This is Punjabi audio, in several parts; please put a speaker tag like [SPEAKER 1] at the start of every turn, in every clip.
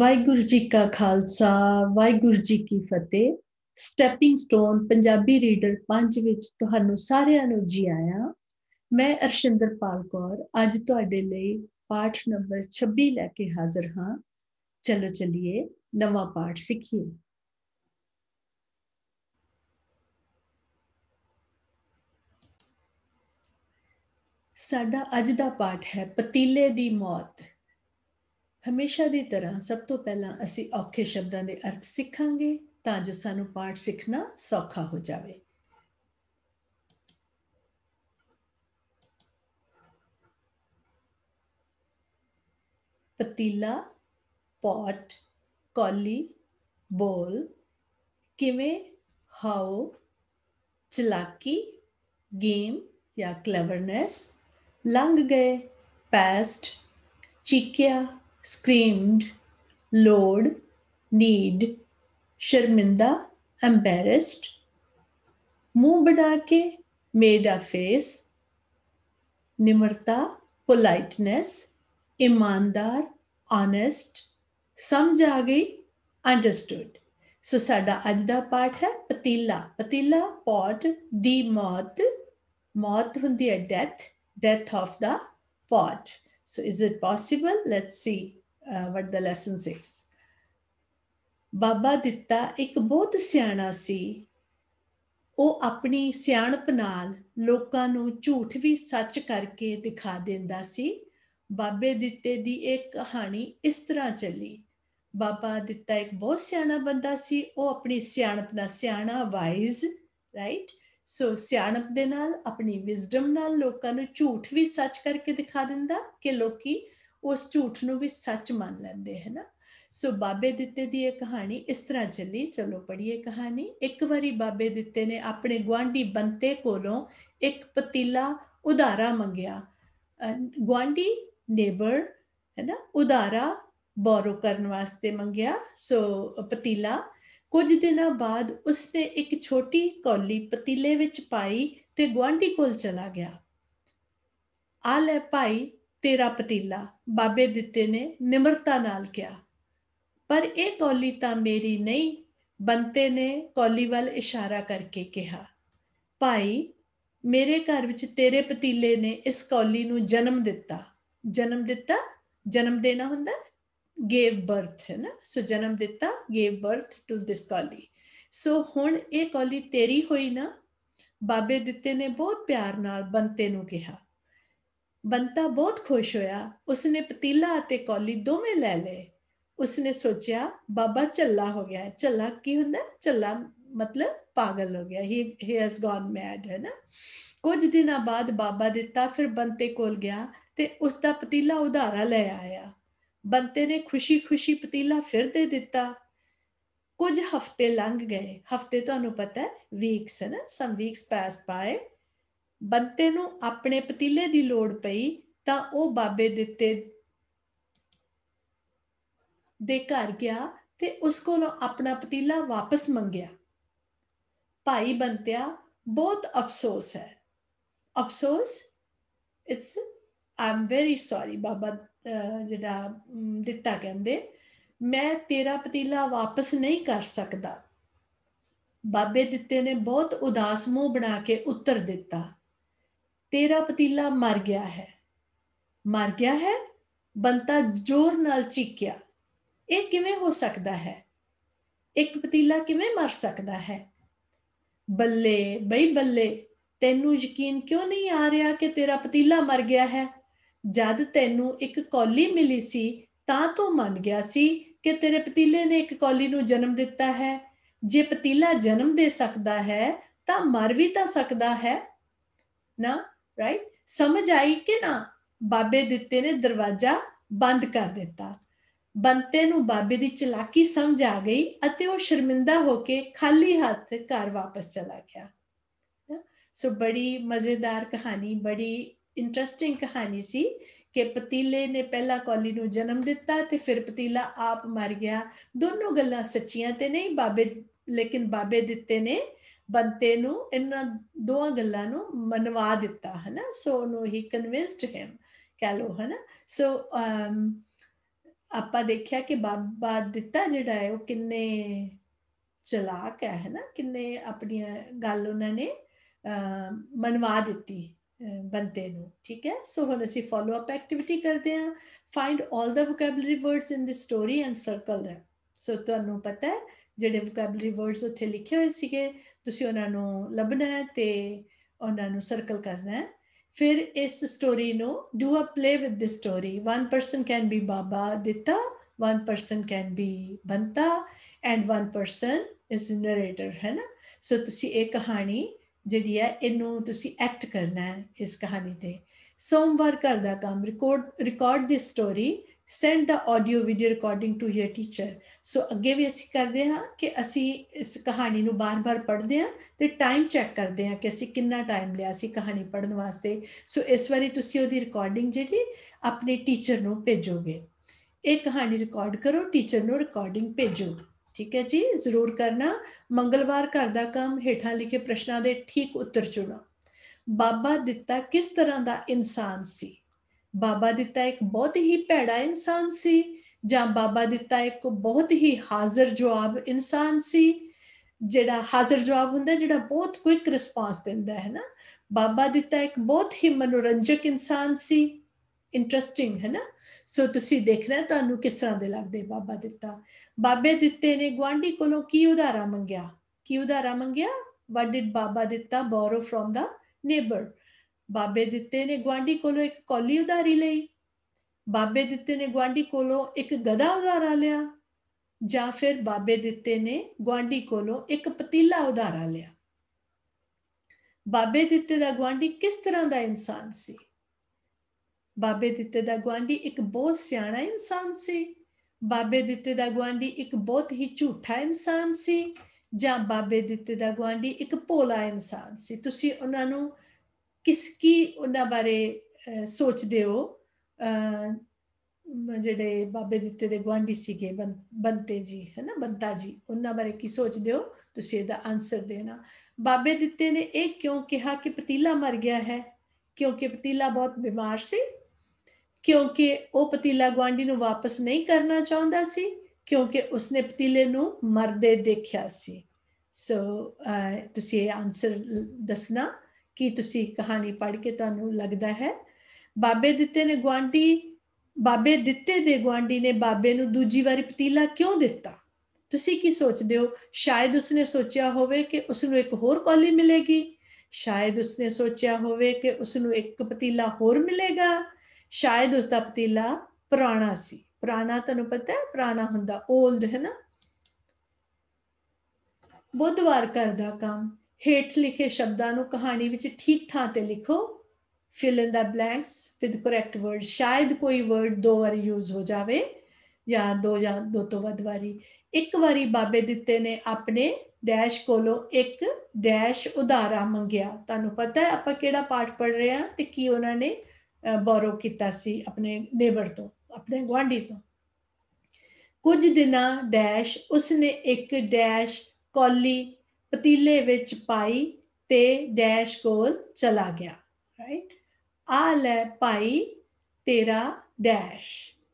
[SPEAKER 1] ਵਾਹਿਗੁਰੂ ਜੀ ਕਾ ਖਾਲਸਾ ਵਾਹਿਗੁਰੂ ਜੀ ਕੀ ਫਤਿਹ ਸਟੈਪਿੰਗ ਸਟੋਨ ਪੰਜਾਬੀ ਰੀਡਰ 5 ਵਿੱਚ ਤੁਹਾਨੂੰ ਸਾਰਿਆਂ ਨੂੰ ਜੀ ਆਇਆਂ ਮੈਂ ਅਰਸ਼ਿੰਦਰਪਾਲ ਕੌਰ ਅੱਜ ਤੁਹਾਡੇ ਲਈ ਪਾਠ ਨੰਬਰ 26 ਲੈ ਕੇ ਹਾਜ਼ਰ ਹਾਂ ਚਲੋ ਚਲਿਏ ਨਵਾਂ ਪਾਠ ਸਿੱਖੀਏ ਸਾਡਾ ਅੱਜ ਦਾ ਪਾਠ ਹੈ ਪਤੀਲੇ ਦੀ ਮੌਤ ਹਮੇਸ਼ਾ ਦੀ ਤਰ੍ਹਾਂ ਸਭ ਤੋਂ ਪਹਿਲਾਂ ਅਸੀਂ ਔਖੇ ਸ਼ਬਦਾਂ ਦੇ ਅਰਥ ਸਿੱਖਾਂਗੇ ਤਾਂ ਜੋ ਸਾਨੂੰ ਪਾਠ ਸਿੱਖਣਾ ਸੌਖਾ ਹੋ ਜਾਵੇ ਪਤੀਲਾ ਪੌਟ ਕੌਲੀ ਬੋਲ ਕਿਵੇਂ ਹਾਉ ਚਲਾਕੀ ਗੇਮ ਜਾਂ ਕਲੇਵਰਨੈਸ ਲੰਘ ਗਏ ਪਾਸਟ ਚੀਕਿਆ screamed, load, need, sharminda, embarrassed, मुंह बढ़ा के मेड अ फेस निम्रता पोलाइटनेस ईमानदार ऑनेस्ट ਸਮਝ ਆ ਗਈ ਅੰਡਰਸਟੂਡ ਸੋ ਸਾਡਾ ਅੱਜ ਦਾ ਪਾਠ ਹੈ ਪਤੀਲਾ ਪਤੀਲਾ ਪੌਟ ਦੀ ਮੌਤ ਮੌਤ ਹੁੰਦੀ ਹੈ death death of the pot So is it possible? Let's see uh, what the lesson says. Baba Ditta ਇੱਕ ਬਹੁਤ ਸਿਆਣਾ ਸੀ ਉਹ ਆਪਣੀ ਸਿਆਣਪ ਨਾਲ ਲੋਕਾਂ ਨੂੰ ਝੂਠ ਵੀ ਸੱਚ ਕਰਕੇ ਦਿਖਾ ਦਿੰਦਾ ਸੀ ਬਾਬੇ ਦਿੱਤੇ ਦੀ ਇੱਕ ਕਹਾਣੀ ਇਸ ਤਰ੍ਹਾਂ ਚੱਲੀ ਬਾਬਾ ਦਿੱਤਾ ਇੱਕ ਬਹੁਤ ਸਿਆਣਾ ਬੰਦਾ ਸੀ ਉਹ ਆਪਣੀ ਸਿਆਣਪ ਨਾਲ ਸਿਆਣਾ ਵਾਈਜ਼ ਰਾਈਟ ਸੋ ਸਿਆਣਪ ਦੇ ਨਾਲ ਆਪਣੀ ਵਿਜ਼ਡਮ ਨਾਲ ਲੋਕਾਂ ਨੂੰ ਝੂਠ ਵੀ ਸੱਚ ਕਰਕੇ ਦਿਖਾ ਦਿੰਦਾ ਕਿ ਲੋਕੀ ਉਸ ਝੂਠ ਨੂੰ ਵੀ ਸੱਚ ਮੰਨ ਲੈਂਦੇ ਹੈ ਨਾ ਸੋ ਬਾਬੇ ਦਿੱਤੇ ਦੀ ਇਹ ਕਹਾਣੀ ਇਸ ਤਰ੍ਹਾਂ ਚੱਲੀ ਚਲੋ ਪੜ੍ਹੀਏ ਕਹਾਣੀ ਇੱਕ ਵਾਰੀ ਬਾਬੇ ਦਿੱਤੇ ਨੇ ਆਪਣੇ ਗਵਾਂਢੀ ਬੰਤੇ ਕੋਲੋਂ ਇੱਕ ਪਤੀਲਾ ਉਧਾਰਾ ਮੰਗਿਆ ਗਵਾਂਢੀ ਨੇਬਰ ਹੈ ਨਾ ਉਧਾਰਾ ਬੋਰੋ ਕਰਨ ਵਾਸਤੇ ਮੰਗਿਆ ਸੋ ਪਤੀਲਾ ਕੁਝ ਦਿਨਾਂ ਬਾਅਦ ਉਸਨੇ ਇੱਕ ਛੋਟੀ ਕੌਲੀ ਪਤੀਲੇ ਵਿੱਚ ਪਾਈ ਤੇ ਗਵਾਂਢੀ ਕੋਲ ਚਲਾ ਗਿਆ ਆ ਲੈ ਭਾਈ ਤੇਰਾ ਪਤੀਲਾ ਬਾਬੇ ਦਿੱਤੇ ਨੇ ਨਿਮਰਤਾ ਨਾਲ ਕਿਹਾ ਪਰ ਇਹ ਕੌਲੀ ਤਾਂ ਮੇਰੀ ਨਹੀਂ ਬੰਤੇ ਨੇ ਕੌਲੀ ਵੱਲ ਇਸ਼ਾਰਾ ਕਰਕੇ ਕਿਹਾ ਭਾਈ ਮੇਰੇ ਘਰ ਵਿੱਚ ਤੇਰੇ ਪਤੀਲੇ ਨੇ ਇਸ ਕੌਲੀ ਨੂੰ ਜਨਮ ਦਿੱਤਾ ਜਨਮ ਦਿੱਤਾ ਜਨਮ ਦੇਣਾ ਹੁੰਦਾ ਗੇਵ ਬਰਥ ਹੈ ਨਾ ਸੋ ਜਨਮ ਦਿੱਤਾ ਗੇਵ ਬਰਥ ਟੂ ਦਿਸ ਕਾਲੀ ਸੋ ਹੁਣ ਇਹ ਕਾਲੀ ਤੇਰੀ ਹੋਈ ਨਾ ਬਾਬੇ ਦਿੱਤੇ ਨੇ ਬਹੁਤ ਪਿਆਰ ਨਾਲ ਬੰਤੇ ਨੂੰ ਕਿਹਾ ਬੰਤਾ ਬਹੁਤ ਖੁਸ਼ ਹੋਇਆ ਉਸਨੇ ਪਤੀਲਾ ਅਤੇ ਕੌਲੀ ਦੋਵੇਂ ਲੈ ਲਏ ਉਸਨੇ ਸੋਚਿਆ ਬਾਬਾ ਚੱਲਾ ਹੋ ਗਿਆ ਚੱਲਾ ਕੀ ਹੁੰਦਾ ਚੱਲਾ ਮਤਲਬ ਪਾਗਲ ਹੋ ਗਿਆ ਹੀ ਹੀ ਹੈਜ਼ ਗੋਨ ਮੈਡ ਹੈ ਨਾ ਕੁਝ ਦਿਨਾਂ ਬਾਅਦ ਬਾਬਾ ਦਿੱਤਾ ਫਿਰ ਬੰਤੇ ਕੋਲ ਗਿਆ ਤੇ ਉਸ ਦਾ ਪਤੀਲਾ ਉਧਾਰਾ ਲੈ ਆਇਆ ਬੰਤੇ ਨੇ ਖੁਸ਼ੀ-ਖੁਸ਼ੀ ਪਤੀਲਾ ਫਿਰ ਦੇ ਦਿੱਤਾ ਕੁਝ ਹਫਤੇ ਲੰਘ ਗਏ ਹਫਤੇ ਤੁਹਾਨੂੰ ਪਤਾ ਹੈ ਵੀਕਸ ਹੈ ਨਾ ਸਮ ਵੀਕਸ ਪਾਸਡ ਬਾਏ ਬੰਤੇ ਨੂੰ ਆਪਣੇ ਪਤੀਲੇ ਦੀ ਲੋੜ ਪਈ ਤਾਂ ਉਹ ਬਾਬੇ ਦਿੱਤੇ ਦੇ ਘਰ ਗਿਆ ਤੇ ਉਸ ਕੋਲੋਂ ਆਪਣਾ ਪਤੀਲਾ ਵਾਪਸ ਮੰਗਿਆ ਭਾਈ ਬੰਤਿਆ ਬਹੁਤ ਅਫਸੋਸ ਹੈ ਅਫਸੋਸ it's um very sorry Baba ਜਿਹੜਾ ਦਿੱਤਾ ਕਹਿੰਦੇ ਮੈਂ ਤੇਰਾ ਪਤੀਲਾ ਵਾਪਸ ਨਹੀਂ ਕਰ ਸਕਦਾ ਬਾਬੇ ਦਿੱਤੇ ਨੇ ਬਹੁਤ ਉਦਾਸ ਮੂੰਹ ਬਣਾ ਕੇ ਉੱਤਰ ਦਿੱਤਾ ਤੇਰਾ ਪਤੀਲਾ ਮਰ ਗਿਆ ਹੈ ਮਰ ਗਿਆ ਹੈ ਬੰਤਾ ਜ਼ੋਰ ਨਾਲ ਚੀਕਿਆ ਇਹ ਕਿਵੇਂ ਹੋ ਸਕਦਾ ਹੈ ਇੱਕ ਪਤੀਲਾ ਕਿਵੇਂ ਮਰ ਸਕਦਾ ਹੈ ਬੱਲੇ ਬਈ ਬੱਲੇ ਤੈਨੂੰ ਯਕੀਨ ਕਿਉਂ ਨਹੀਂ ਆ ਰਿਹਾ ਕਿ ਤੇਰਾ ਪਤੀਲਾ ਮਰ ਗਿਆ ਹੈ ਜਦ ਤੈਨੂੰ ਇੱਕ ਕੌਲੀ ਮਿਲੀ ਸੀ ਤਾਂ ਤੂੰ ਮੰਨ ਗਿਆ ਸੀ ਕਿ ਤੇਰੇ ਪਤੀਲੇ ਨੇ ਇੱਕ ਕੌਲੀ ਨੂੰ ਜਨਮ ਦਿੱਤਾ ਹੈ ਜੇ ਪਤੀਲਾ ਜਨਮ ਦੇ ਸਕਦਾ ਹੈ ਤਾਂ ਮਰ ਵੀ ਤਾਂ ਸਕਦਾ ਹੈ ਨਾ ਰਾਈਟ ਸਮਝ ਆਈ ਕਿ ਨਾ ਬਾਬੇ ਦਿੱਤੇ ਨੇ ਦਰਵਾਜ਼ਾ ਬੰਦ ਕਰ ਦਿੱਤਾ ਬੰਤੇ ਨੂੰ ਬਾਬੇ ਦੀ ਚਲਾਕੀ ਸਮਝ ਆ ਗਈ ਅਤੇ ਉਹ ਸ਼ਰਮਿੰਦਾ ਹੋ ਕੇ ਖਾਲੀ ਹੱਥ ਘਰ ਵਾਪਸ ਚਲਾ ਗਿਆ ਸੋ ਬੜੀ ਮਜ਼ੇਦਾਰ ਕਹਾਣੀ ਬੜੀ ਇੰਟਰਸਟਿੰਗ ਕਹਾਣੀ ਸੀ ਕਿ ਪਤੀਲੇ ਨੇ ਪਹਿਲਾ ਕੌਲੀ ਨੂੰ ਜਨਮ ਦਿੱਤਾ ਤੇ ਫਿਰ ਪਤੀਲਾ ਆਪ ਮਰ ਗਿਆ ਦੋਨੋਂ ਗੱਲਾਂ ਸੱਚੀਆਂ ਤੇ ਨਹੀਂ ਬਾਬੇ ਲੇਕਿਨ ਬਾਬੇ ਦਿੱਤੇ ਨੇ ਬੰਤੇ ਨੂੰ ਇਹਨਾਂ ਦੋਹਾਂ ਗੱਲਾਂ ਨੂੰ ਮਨਵਾ ਦਿੱਤਾ ਹਨਾ ਸੋ ਨੋ ਹੀ ਕਨਵਿੰਸਡ ਹਿਮ ਕਹ ਲੋ ਹਨਾ ਸੋ ਆਪਾਂ ਦੇਖਿਆ ਕਿ ਬਾਬਾ ਦਿੱਤਾ ਜਿਹੜਾ ਹੈ ਉਹ ਕਿੰਨੇ ਚਲਾਕ ਹੈ ਹਨਾ ਕਿੰਨੇ ਆਪਣੀਆਂ ਗੱਲ ਉਹਨਾਂ ਨੇ ਮਨਵਾ ਦਿੱਤੀ ਬੰਦੇ ਨੂੰ ਠੀਕ ਹੈ ਸੋ ਹੁਣ ਅਸੀਂ ਫਾਲੋ ਅਪ ਐਕਟੀਵਿਟੀ ਕਰਦੇ ਹਾਂ find 올 the vocabulary words in this story and circle them so ਤੁਹਾਨੂੰ ਪਤਾ ਹੈ ਜਿਹੜੇ ਵੋਕੈਬਲਰੀ ਵਰਡਸ ਉੱਥੇ ਲਿਖੇ ਹੋਏ ਸੀਗੇ ਤੁਸੀਂ ਉਹਨਾਂ ਨੂੰ ਲੱਭਣਾ ਹੈ ਤੇ ਉਹਨਾਂ ਨੂੰ ਸਰਕਲ ਕਰਨਾ ਹੈ ਫਿਰ ਇਸ ਸਟੋਰੀ ਨੂੰ do a play with this story one person can be Baba Ditta one person can be Banta and one person is narrator ਹੈ ਨਾ ਸੋ ਤੁਸੀਂ ਇਹ ਕਹਾਣੀ ਜਿਹੜੀ ਹੈ ਇਹਨੂੰ ਤੁਸੀਂ ਐਕਟ ਕਰਨਾ ਹੈ ਇਸ ਕਹਾਣੀ ਤੇ ਸੋਮਵਾਰ ਕਰਦਾ ਦਾ ਕੰਮ record record the story send the audio video recording to your teacher so ਅੱਗੇ ਵੀ ਅਸੀਂ ਕਰਦੇ ਹਾਂ ਕਿ ਅਸੀਂ ਇਸ ਕਹਾਣੀ ਨੂੰ ਬਾਰ-ਬਾਰ ਪੜ੍ਹਦੇ ਹਾਂ ਤੇ ਟਾਈਮ ਚੈੱਕ ਕਰਦੇ ਹਾਂ ਕਿ ਅਸੀਂ ਕਿੰਨਾ ਟਾਈਮ ਲਿਆ ਸੀ ਕਹਾਣੀ ਪੜ੍ਹਨ ਵਾਸਤੇ ਸੋ ਇਸ ਵਾਰੀ ਤੁਸੀਂ ਉਹਦੀ ਰਿਕਾਰਡਿੰਗ ਜਿਹੜੀ ਆਪਣੇ ਟੀਚਰ ਨੂੰ ਭੇਜੋਗੇ ਇਹ ਕਹਾਣੀ ਰਿਕਾਰਡ ਕਰੋ ਟੀਚਰ ਨੂੰ ਰਿਕਾਰਡਿੰਗ ਭੇਜੋ ਠੀਕ ਹੈ ਜੀ ਜ਼ਰੂਰ ਕਰਨਾ ਮੰਗਲਵਾਰ ਘਰ ਦਾ ਕੰਮ ਹੇਠਾਂ ਲਿਖੇ ਪ੍ਰਸ਼ਨਾਂ ਦੇ ਠੀਕ ਉੱਤਰ ਚੁਣੋ ਬਾਬਾ ਦਿੱਤਾ ਕਿਸ ਤਰ੍ਹਾਂ ਦਾ ਇਨਸਾਨ ਸੀ ਬਾਬਾ ਦਿੱਤਾ ਇੱਕ ਬਹੁਤ ਹੀ ਭੈੜਾ ਇਨਸਾਨ ਸੀ ਜਾਂ ਬਾਬਾ ਦਿੱਤਾ ਇੱਕ ਬਹੁਤ ਹੀ ਹਾਜ਼ਰ ਜਵਾਬ ਇਨਸਾਨ ਸੀ ਜਿਹੜਾ ਹਾਜ਼ਰ ਜਵਾਬ ਹੁੰਦਾ ਜਿਹੜਾ ਬਹੁਤ ਕੁਇਕ ਰਿਸਪਾਂਸ ਦਿੰਦਾ ਹੈ ਨਾ ਬਾਬਾ ਦਿੱਤਾ ਇੱਕ ਬਹੁਤ ਹੀ ਮਨੋਰੰਜਕ ਇਨਸਾਨ ਸੀ ਇੰਟਰਸਟਿੰਗ ਹੈ ਨਾ ਸੋ ਤੁਸੀਂ ਦੇਖਣਾ ਤੁਹਾਨੂੰ ਕਿਸ ਤਰ੍ਹਾਂ ਦੇ ਲੱਗਦੇ ਬਾਬਾ ਦਿੱਤਾ ਬਾਬੇ ਦਿੱਤੇ ਨੇ ਗਵਾਂਢੀ ਕੋਲੋਂ ਕੀ ਉਧਾਰਾ ਮੰਗਿਆ ਕੀ ਉਧਾਰਾ ਮੰਗਿਆ ਵਾਟ ਡਿਡ ਬਾਬਾ ਦਿੱਤਾ ਬੋਰੋ ਫਰਮ ਦਾ ਨੇਬਰ ਬਾਬੇ ਦਿੱਤੇ ਨੇ ਗਵਾਂਢੀ ਕੋਲੋਂ ਇੱਕ ਕੌਲੀ ਉਧਾਰੀ ਲਈ ਬਾਬੇ ਦਿੱਤੇ ਨੇ ਗਵਾਂਢੀ ਕੋਲੋਂ ਇੱਕ ਗਧਾ ਉਧਾਰਾ ਲਿਆ ਜਾਂ ਫਿਰ ਬਾਬੇ ਦਿੱਤੇ ਨੇ ਗਵਾਂਢੀ ਕੋਲੋਂ ਇੱਕ ਪਤੀਲਾ ਉਧਾਰਾ ਲਿਆ ਬਾਬੇ ਦਿੱਤੇ ਦਾ ਗਵਾਂਢੀ ਕਿਸ ਤਰ੍ਹਾਂ ਦਾ ਇਨਸਾਨ ਸੀ ਬਾਬੇ ਦਿੱਤੇ ਦਾ ਗਵਾਂਢੀ ਇੱਕ ਬਹੁਤ ਸਿਆਣਾ ਇਨਸਾਨ ਸੀ ਬਾਬੇ ਦਿੱਤੇ ਦਾ ਗਵਾਂਢੀ ਇੱਕ ਬਹੁਤ ਹੀ ਝੂਠਾ ਇਨਸਾਨ ਸੀ ਜਾਂ ਬਾਬੇ ਦਿੱਤੇ ਦਾ ਗਵਾਂਢੀ ਇੱਕ ਭੋਲਾ ਇਨਸਾਨ ਸੀ ਤੁਸੀਂ ਉਹਨਾਂ ਨੂੰ ਕਿਸ ਕੀ ਉਹਨਾਂ ਬਾਰੇ ਸੋਚਦੇ ਹੋ ਜਿਹੜੇ ਬਾਬੇ ਦਿੱਤੇ ਦੇ ਗਵਾਂਢੀ ਸੀਗੇ ਬੰਤੇ ਜੀ ਹੈ ਨਾ ਬੰਤਾ ਜੀ ਉਹਨਾਂ ਬਾਰੇ ਕੀ ਸੋਚਦੇ ਹੋ ਤੁਸੀਂ ਇਹਦਾ ਆਨਸਰ ਦੇਣਾ ਬਾਬੇ ਦਿੱਤੇ ਨੇ ਇਹ ਕਿਉਂ ਕਿਹਾ ਕਿ ਪਤੀਲਾ ਮਰ ਗਿਆ ਹੈ ਕਿਉਂਕਿ ਪਤੀਲਾ ਬਹੁਤ ਬਿਮਾਰ ਸੀ ਕਿਉਂਕਿ ਉਹ ਪਤੀਲਾ ਗਵਾਂਡੀ ਨੂੰ ਵਾਪਸ ਨਹੀਂ ਕਰਨਾ ਚਾਹੁੰਦਾ ਸੀ ਕਿਉਂਕਿ ਉਸਨੇ ਪਤੀਲੇ ਨੂੰ ਮਰਦੇ ਦੇਖਿਆ ਸੀ ਸੋ ਤੁਸੀਂ ਇਹ ਆਨਸਰ ਦੱਸਣਾ ਕਿ ਤੁਸੀਂ ਕਹਾਣੀ ਪੜ੍ਹ ਕੇ ਤੁਹਾਨੂੰ ਲੱਗਦਾ ਹੈ ਬਾਬੇ ਦਿੱਤੇ ਨੇ ਗਵਾਂਡੀ ਬਾਬੇ ਦਿੱਤੇ ਦੇ ਗਵਾਂਡੀ ਨੇ ਬਾਬੇ ਨੂੰ ਦੂਜੀ ਵਾਰੀ ਪਤੀਲਾ ਕਿਉਂ ਦਿੱਤਾ ਤੁਸੀਂ ਕੀ ਸੋਚਦੇ ਹੋ ਸ਼ਾਇਦ ਉਸਨੇ ਸੋਚਿਆ ਹੋਵੇ ਕਿ ਉਸ ਨੂੰ ਇੱਕ ਹੋਰ ਕੌਲੀ ਮਿਲੇਗੀ ਸ਼ਾਇਦ ਉਸਨੇ ਸੋਚਿਆ ਹੋਵੇ ਕਿ ਉਸ ਨੂੰ ਇੱਕ ਪਤੀਲਾ ਹੋਰ ਮਿਲੇਗਾ ਸ਼ਾਇਦ ਉਸ ਦਾ ਪਤੀਲਾ ਪੁਰਾਣਾ ਸੀ ਪੁਰਾਣਾ ਤੁਹਾਨੂੰ ਪਤਾ ਹੈ ਪੁਰਾਣਾ ਹੁੰਦਾ 올ਡ ਹੈ ਨਾ ਬੁੱਧਵਾਰ ਕਰਦਾ ਕੰਮ ਹੇਠ ਲਿਖੇ ਸ਼ਬਦਾਂ ਨੂੰ ਕਹਾਣੀ ਵਿੱਚ ਠੀਕ ਥਾਂ ਤੇ ਲਿਖੋ fill in the blanks with correct word ਸ਼ਾਇਦ ਕੋਈ ਵਰਡ ਦੋ ਵਾਰ ਯੂਜ਼ ਹੋ ਜਾਵੇ ਜਾਂ ਦੋ ਜਾਂ ਦੋ ਤੋਂ ਵੱਧ ਵਾਰੀ ਇੱਕ ਵਾਰੀ ਬਾਬੇ ਦਿੱਤੇ ਨੇ ਆਪਣੇ ਡੈਸ਼ ਕੋਲੋਂ ਇੱਕ ਡੈਸ਼ ਉਧਾਰਾ ਮੰਗਿਆ ਤੁਹਾਨੂੰ ਪਤਾ ਹੈ ਆਪਾਂ ਕਿਹੜਾ ਪਾਠ ਪੜ ਰਹੇ ਆ ਤੇ ਕੀ ਉਹਨਾਂ ਨੇ ਬੋਰੋ ਕੀਤਾ ਸੀ ਆਪਣੇ ਨੇਬਰ ਤੋਂ ਆਪਣੇ ਗਵਾਂਢੀ ਤੋਂ ਕੁਝ ਦਿਨਾਂ ਡੈਸ਼ ਉਸਨੇ ਇੱਕ ਡੈਸ਼ ਕੌਲੀ ਪਤੀਲੇ ਵਿੱਚ ਪਾਈ ਤੇ ਡੈਸ਼ ਕੋਲ ਚਲਾ ਗਿਆ ਰਾਈਟ ਆ ਲੈ ਪਾਈ ਤੇਰਾ ਡੈਸ਼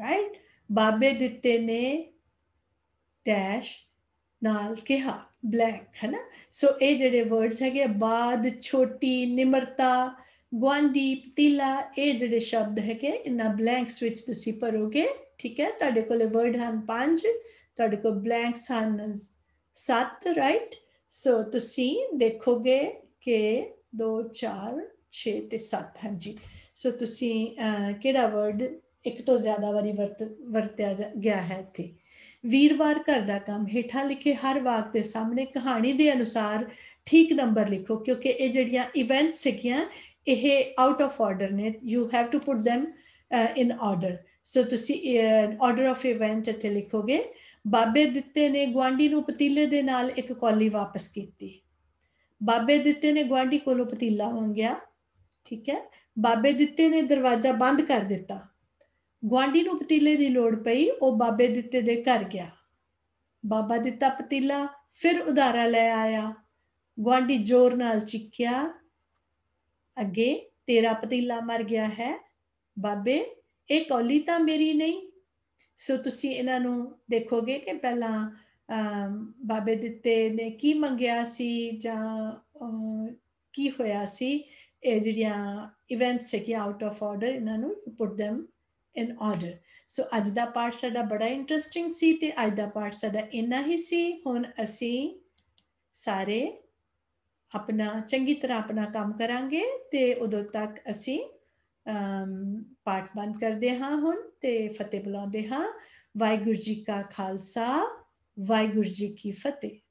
[SPEAKER 1] ਰਾਈਟ ਬਾਬੇ ਦਿੱਤੇ ਨੇ ਡੈਸ਼ ਨਾਲ ਕਿਹਾ ਬਲੈਕ ਹੈ ਨਾ ਸੋ ਇਹ ਜਿਹੜੇ ਵਰਡਸ ਹੈਗੇ ਬਾਦ ਛੋਟੀ ਨਿਮਰਤਾ ਗਵਾਂਡੀ ਪਤੀਲਾ ਇਹ ਜਿਹੜੇ ਸ਼ਬਦ ਹੈਗੇ ਇਹਨਾਂ ਬਲੈਂਕਸ ਵਿੱਚ ਤੁਸੀਂ ਭਰੋਗੇ ਠੀਕ ਹੈ ਤੁਹਾਡੇ ਕੋਲੇ ਵਰਡ ਹਨ 5 ਤੁਹਾਡੇ ਕੋਲ ਬਲੈਂਕਸ ਹਨ 7 ਰਾਈਟ ਸੋ ਤੁਸੀਂ ਦੇਖੋਗੇ ਕਿ 2 4 6 ਤੇ 7 ਹਾਂਜੀ ਸੋ ਤੁਸੀਂ ਕਿਹੜਾ ਵਰਡ ਇੱਕ ਤੋਂ ਜ਼ਿਆਦਾ ਵਾਰੀ ਵਰਤ ਵਰਤਿਆ ਗਿਆ ਹੈ ਇੱਥੇ ਵੀਰਵਾਰ ਘਰ ਦਾ ਕੰਮ ਹੇਠਾਂ ਲਿਖੇ ਹਰ ਵਾਕ ਦੇ ਸਾਹਮਣੇ ਕਹਾਣੀ ਦੇ ਅਨੁਸਾਰ ਠੀਕ ਨੰਬਰ ਲਿਖੋ ਕਿਉਂਕਿ ਇਹ ਜਿਹੜੀਆਂ ਇਵੈਂਟਸ ਹੈਗੀਆਂ ਇਹ ਆਊਟ ਆਫ ਆਰਡਰ ਨੇ you have to put them in order so ਤੁਸੀਂ ਆਰਡਰ ਆਫ ਇਵੈਂਟ ਤੇ ਲਿਖੋਗੇ ਬਾਬੇ ਦਿੱਤੇ ਨੇ ਗਵਾਂਡੀ ਨੂੰ ਪਤੀਲੇ ਦੇ ਨਾਲ ਇੱਕ ਕੌਲੀ ਵਾਪਸ ਕੀਤੀ ਬਾਬੇ ਦਿੱਤੇ ਨੇ ਗਵਾਂਡੀ ਕੋਲੋਂ ਪਤੀਲਾ ਮੰਗਿਆ ਠੀਕ ਹੈ ਬਾਬੇ ਦਿੱਤੇ ਨੇ ਦਰਵਾਜ਼ਾ ਬੰਦ ਕਰ ਦਿੱਤਾ ਗਵਾਂਡੀ ਨੂੰ ਪਤੀਲੇ ਦੀ ਲੋੜ ਪਈ ਉਹ ਬਾਬੇ ਦਿੱਤੇ ਦੇ ਘਰ ਗਿਆ ਬਾਬਾ ਦਿੱਤਾ ਪਤੀਲਾ ਫਿਰ ਉਧਾਰਾ ਲੈ ਆਇਆ ਗਵਾਂਡੀ ਜ਼ੋਰ ਨਾਲ ਚਿੱਕਿਆ ਅੱਗੇ ਤੇਰਾ ਪਤੀਲਾ ਮਰ ਗਿਆ ਹੈ ਬਾਬੇ ਇਹ ਕੌਲੀ ਤਾਂ ਮੇਰੀ ਨਹੀਂ ਸੋ ਤੁਸੀਂ ਇਹਨਾਂ ਨੂੰ ਦੇਖੋਗੇ ਕਿ ਪਹਿਲਾਂ ਬਾਬੇ ਦਿੱਤੇ ਨੇ ਕੀ ਮੰਗਿਆ ਸੀ ਜਾਂ ਕੀ ਹੋਇਆ ਸੀ ਇਹ ਜਿਹੜੀਆਂ ਇਵੈਂਟਸ ਹੈ ਕਿ ਆਊਟ ਆਫ ਆਰਡਰ ਇਹਨਾਂ ਨੂੰ ਪੁੱਟ them ਇਨ ਆਰਡਰ ਸੋ ਅੱਜ ਦਾ ਪਾਰਟ ਸਾਡਾ ਬੜਾ ਇੰਟਰਸਟਿੰਗ ਸੀ ਤੇ ਅੱਜ ਦਾ ਪਾਰਟ ਸਾਡਾ ਇੰਨਾ ਹੀ ਸੀ ਹੁਣ ਅਸੀਂ ਸਾਰੇ ਆਪਣਾ ਚੰਗੀ ਤਰ੍ਹਾਂ ਆਪਣਾ ਕੰਮ ਕਰਾਂਗੇ ਤੇ ਉਦੋਂ ਤੱਕ ਅਸੀਂ ਪਾਠ ਬੰਦ ਕਰਦੇ ਹਾਂ ਹੁਣ ਤੇ ਫਤਿਹ ਬੁਲਾਉਂਦੇ ਹਾਂ ਵਾਹਿਗੁਰੂ ਜੀ ਕਾ ਖਾਲਸਾ ਵਾਹਿਗੁਰੂ ਜੀ ਕੀ ਫਤਿਹ